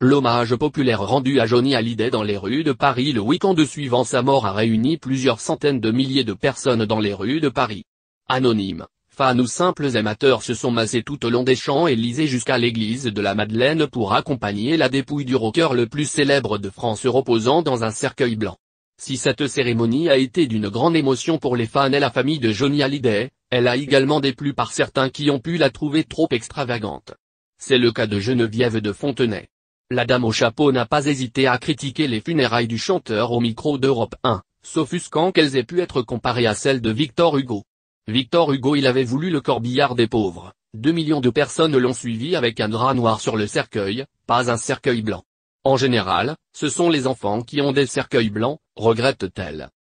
L'hommage populaire rendu à Johnny Hallyday dans les rues de Paris le week-end suivant sa mort a réuni plusieurs centaines de milliers de personnes dans les rues de Paris. Anonymes, fans ou simples amateurs se sont massés tout au long des champs et Élysées jusqu'à l'église de la Madeleine pour accompagner la dépouille du rocker le plus célèbre de France reposant dans un cercueil blanc. Si cette cérémonie a été d'une grande émotion pour les fans et la famille de Johnny Hallyday, elle a également déplu par certains qui ont pu la trouver trop extravagante. C'est le cas de Geneviève de Fontenay. La dame au chapeau n'a pas hésité à critiquer les funérailles du chanteur au micro d'Europe 1, s'offusquant qu'elles aient pu être comparées à celles de Victor Hugo. Victor Hugo il avait voulu le corbillard des pauvres, deux millions de personnes l'ont suivi avec un drap noir sur le cercueil, pas un cercueil blanc. En général, ce sont les enfants qui ont des cercueils blancs, regrette-t-elle.